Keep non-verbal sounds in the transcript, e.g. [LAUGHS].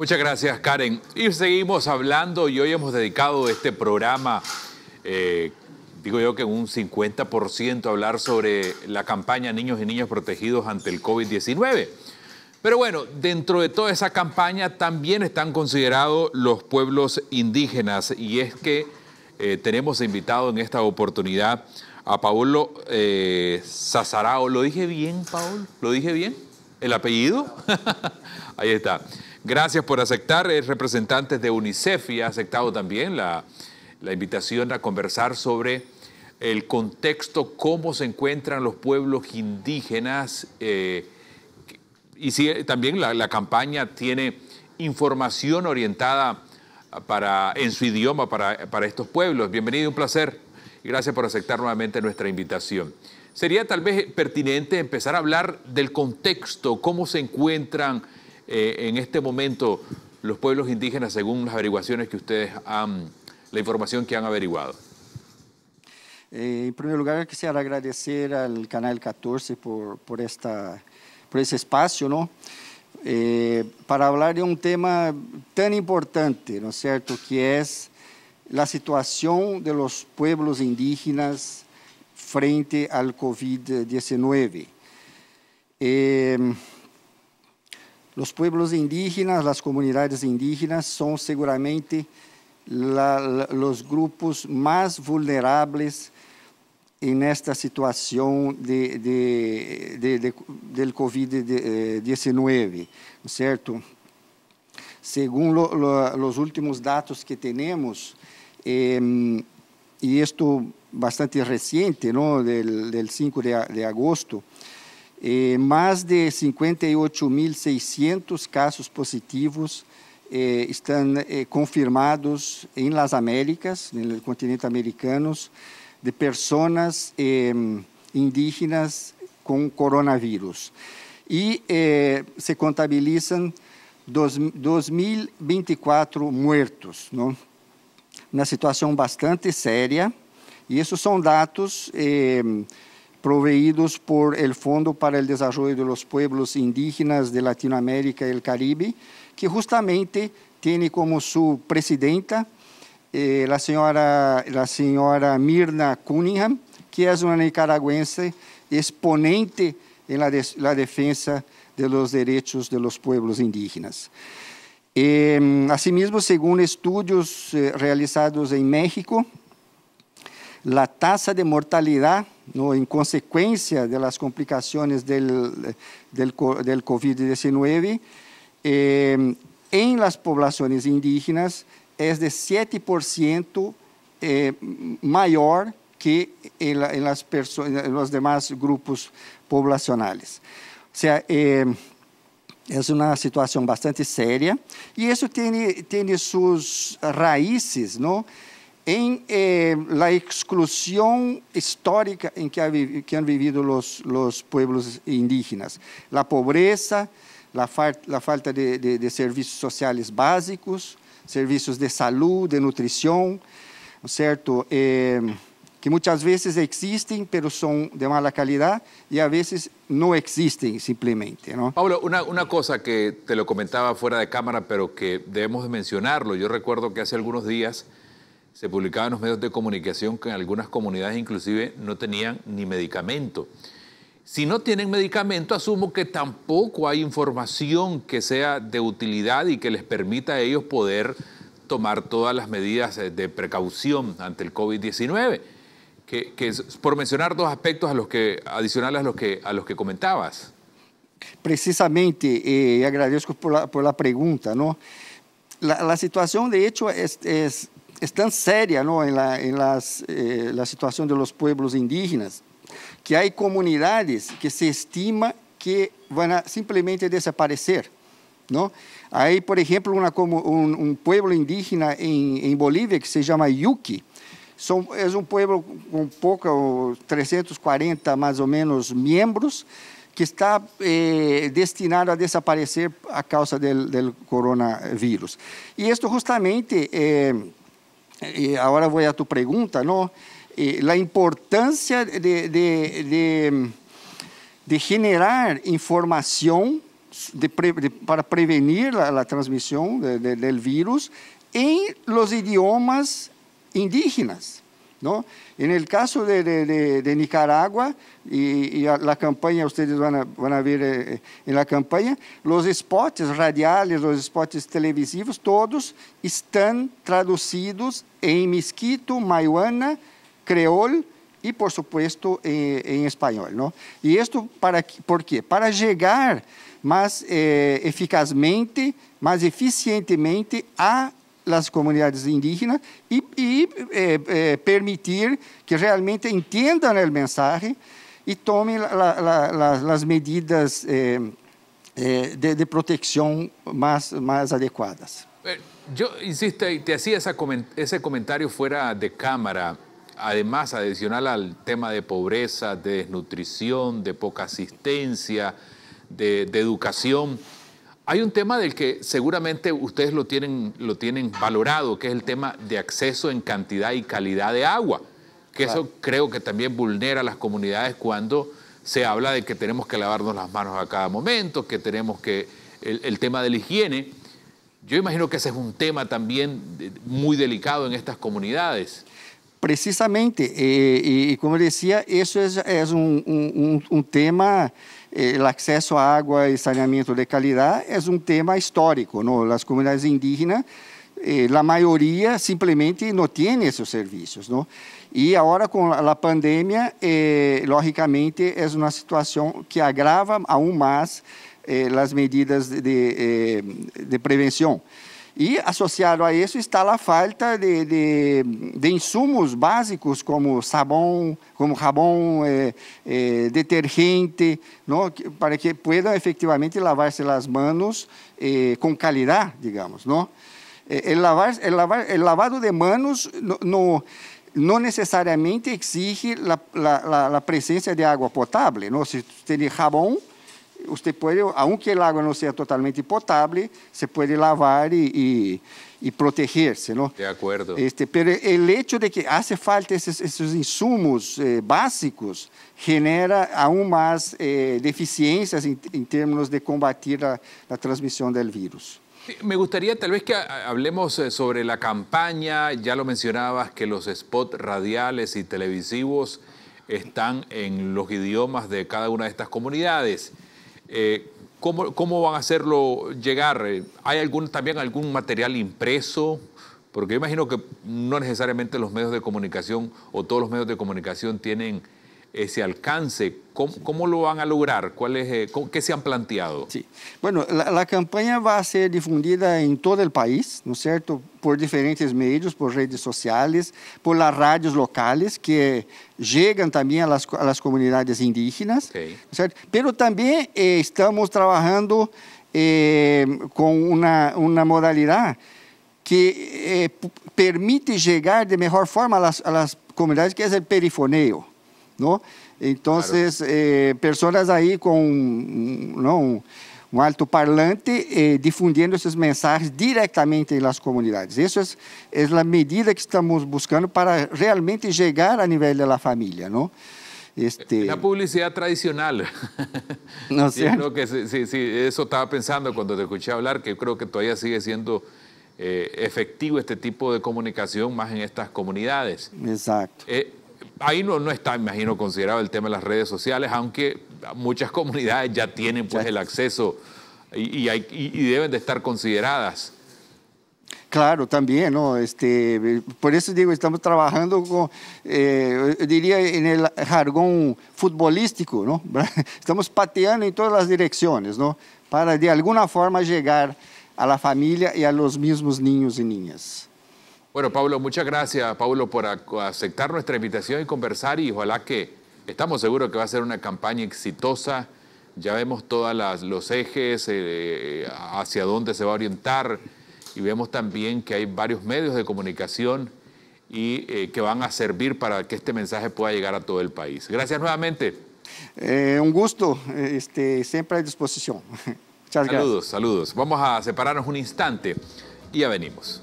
Muchas gracias, Karen. Y seguimos hablando y hoy hemos dedicado este programa, eh, digo yo que un 50% a hablar sobre la campaña Niños y Niñas Protegidos ante el COVID-19. Pero bueno, dentro de toda esa campaña también están considerados los pueblos indígenas y es que eh, tenemos invitado en esta oportunidad a Paolo eh, Sazarao. ¿Lo dije bien, Paolo? ¿Lo dije bien? ¿El apellido? [LAUGHS] Ahí está. Gracias por aceptar. Es representante de UNICEF y ha aceptado también la, invitación a conversar sobre el contexto, cómo se encuentran los pueblos indígenas eh, y si, también la, campaña tiene información orientada en su idioma para, para estos pueblos. Bienvenido, un placer gracias por aceptar nuevamente nuestra invitación. Sería tal vez pertinente empezar a hablar del contexto, cómo se encuentran eh, en este momento, los pueblos indígenas, según las averiguaciones que ustedes han, la información que han averiguado. Eh, en primer lugar, quisiera agradecer al Canal 14 por, por, esta, por ese espacio, ¿no? Eh, para hablar de un tema tan importante, ¿no es cierto?, que es la situación de los pueblos indígenas frente al COVID-19. Eh, Los pueblos indígenas, las comunidades indígenas son seguramente la, la, los grupos más vulnerables en esta situación de, de, de, del COVID-19, ¿cierto? Según lo, lo, los últimos datos que tenemos, eh, y esto bastante reciente, ¿no? del, del 5 de agosto, eh, mais de 58.600 casos positivos eh, estão eh, confirmados em Las Américas, no continente americano, de pessoas eh, indígenas com coronavírus. E eh, se contabilizam 2.024 mortos, não? uma situação bastante séria. E esses são dados eh, proveídos por el Fondo para el Desarrollo de los Pueblos Indígenas de Latinoamérica y el Caribe, que justamente tiene como su presidenta eh, la, señora, la señora Mirna Cunningham, que es una nicaragüense exponente en la, defensa de los derechos de los pueblos indígenas. Em, asimismo, según estudios eh, realizados en México, la tasa de mortalidad en consecuencia de las complicaciones del, COVID-19 eh, en las poblaciones indígenas es de 7% eh, mayor que en, en los demás grupos poblacionales. O sea, eh, es una situación bastante seria y eso tiene, tiene sus raíces, ¿no? en eh, la exclusión histórica en que, han vivido los, los, pueblos indígenas, la pobreza, la, la falta de, servicios sociales básicos, servicios de salud, de nutrición, ¿cierto? Eh, que muchas veces existen, pero son de mala calidad y a veces no existen simplemente. ¿no? Pablo, una, una, cosa que te lo comentaba fuera de cámara, pero que debemos mencionarlo. Yo recuerdo que hace algunos días se publicaba en los medios de comunicación que en algunas comunidades inclusive no tenían ni medicamento. Si no tienen medicamento, asumo que tampoco hay información que sea de utilidad y que les permita a ellos poder tomar todas las medidas de precaución ante el COVID-19. Que, por mencionar dos aspectos a los que, adicionales a los que, a los que comentabas. Precisamente, eh, y agradezco por la, pregunta, ¿no? La, situación, de hecho, es tan seria ¿no? en, la, en las, eh, la situación de los pueblos indígenas que hay comunidades que se estima que van a simplemente desaparecer. ¿no? Hay, por ejemplo, una, un, un, pueblo indígena en, en, Bolivia que se llama Yuki. Son, es é un pueblo con poco, 340 más o menos miembros, que está eh, destinado a desaparecer a causa del, del coronavirus. Y esto justamente... Eh, Agora vou voy a tua pergunta, eh, A importância de, de, de, de generar información para prevenir a transmissão do vírus em los idiomas indígenas. ¿no? En el caso de, de, de, de Nicaragua y, y, la campaña, ustedes van a, van a ver eh, eh, en la campaña, los spots radiales, los spots televisivos, todos están traducidos en misquito, maihuana, creol y, por supuesto, en, eh, en español. ¿no? ¿Y esto para, por qué? Para llegar más eh, eficazmente, mais eficientemente à las comunidades indígenas y, eh, eh, permitir que realmente entiendan el mensaje y tomen las medidas eh, de, protección más, más adecuadas. Yo, insisto, y te hacía ese comentario fuera de cámara, además adicional al tema de pobreza, de desnutrición, de poca asistencia, de educación. Hay un tema del que seguramente ustedes lo tienen, lo tienen valorado, que es el tema de acceso en cantidad y calidad de agua, que eso creo que también vulnera a las comunidades cuando se habla de que tenemos que lavarnos las manos a cada momento, que tenemos que el, tema de la higiene. Yo imagino que ese es un tema también muy delicado en estas comunidades. Precisamente, eh, y, como decía, eso es, un tema... o acesso a água e saneamento de qualidade é um tema histórico. As comunidades indígenas, eh, maioria simplesmente não no esses serviços. E ¿no? Y ahora con pandemia, eh, é uma situação que agrava aún mais eh, as medidas de, de, eh, de e associado a isso está a falta de, de, de insumos básicos como sabão, como rabão, eh, eh, detergente, não? para que puedan efetivamente lavar-se as mãos eh, com qualidade, digamos. Não? Eh, el, lavar, el, lavar, el lavado de manos não necessariamente exige a presença de água potável. Não? Se tem rabão, usted puede, aunque el agua no sea totalmente potable, se puede lavar y, y, protegerse, ¿no? De acuerdo. Este, pero el hecho de que hace falta esos, insumos eh, básicos genera aún más eh, deficiencias en, términos de combatir la, la transmisión del virus. Me gustaría tal vez que hablemos eh, sobre la campaña, ya lo mencionabas, que los spots radiales y televisivos están en los idiomas de cada una de estas comunidades. Eh, ¿cómo, ¿cómo, van a hacerlo llegar? Eh, ¿Hay algún, también algún material impreso? Porque imagino que no necesariamente los medios de comunicación o todos los medios de comunicación tienen ese alcance? ¿Cómo, lo van a lograr? ¿Cuál eh, ¿Qué se han planteado? Sí. Bueno, la, campaña va a ser difundida en todo el país, ¿no es cierto? Por diferentes medios, por redes sociales, por las radios locales que llegan también a las, comunidades indígenas, ¿no cierto? Pero también eh, estamos trabajando eh, con una, modalidad que permite llegar de mejor forma a las comunidades, que es el perifoneo. ¿no? Entonces, eh, personas ahí con un, alto parlante eh, difundiendo esos mensajes directamente en las comunidades. Eso es, es, la medida que estamos buscando para realmente llegar a nivel de la familia, ¿no? Este... La publicidad tradicional. [LAUGHS] No sé. que eso estaba pensando cuando te escuché hablar, que creo que todavía sigue siendo eh, efectivo este tipo de comunicación más en estas comunidades. Exacto ahí no, está, imagino, considerado el tema de las redes sociales, aunque muchas comunidades ya tienen pues, el acceso y, deben de estar consideradas. Claro, también, ¿no? Este, por eso digo, estamos trabajando con, eh, diría, en el jargón futbolístico, ¿no? [LAUGHS] Estamos pateando en todas las direcciones, ¿no? Para de alguna forma llegar a la familia y a los mismos niños y niñas. Bueno, Pablo, muchas gracias, Pablo, por aceptar nuestra invitación y conversar y ojalá que estamos seguros que va a ser una campaña exitosa. Ya vemos todos los ejes, eh, eh, hacia dónde se va a orientar y vemos también que hay varios medios de comunicación y eh, que van a servir para que este mensaje pueda llegar a todo el país. Gracias nuevamente. un gusto, este, siempre a disposición. [LAUGHS] Saludos, saludos. Vamos a separarnos un instante y ya venimos.